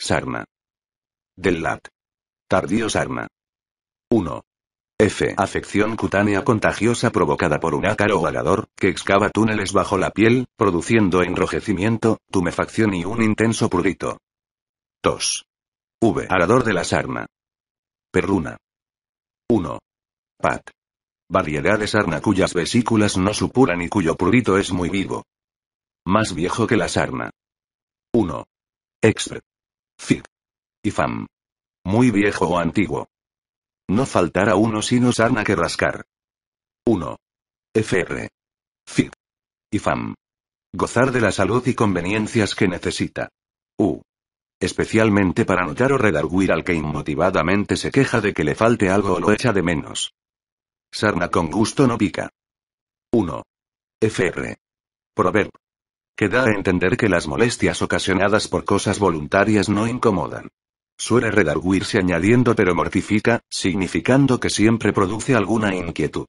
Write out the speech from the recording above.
Sarna. Del lat. Tardío sarna. 1. F. Afección cutánea contagiosa provocada por un ácaro alador, que excava túneles bajo la piel, produciendo enrojecimiento, tumefacción y un intenso prurito. 2. V. Arador de la sarna. Perruna. 1. Pat. Variedad de sarna cuyas vesículas no supuran y cuyo prurito es muy vivo. Más viejo que la sarna. 1. Expert. FIG. Y Muy viejo o antiguo. No faltará uno sino sarna que rascar. 1. FR. FIG. Y Gozar de la salud y conveniencias que necesita. U. Especialmente para notar o redarguir al que inmotivadamente se queja de que le falte algo o lo echa de menos. Sarna con gusto no pica. 1. FR. Proverb que da a entender que las molestias ocasionadas por cosas voluntarias no incomodan. Suele redarguirse añadiendo pero mortifica, significando que siempre produce alguna inquietud.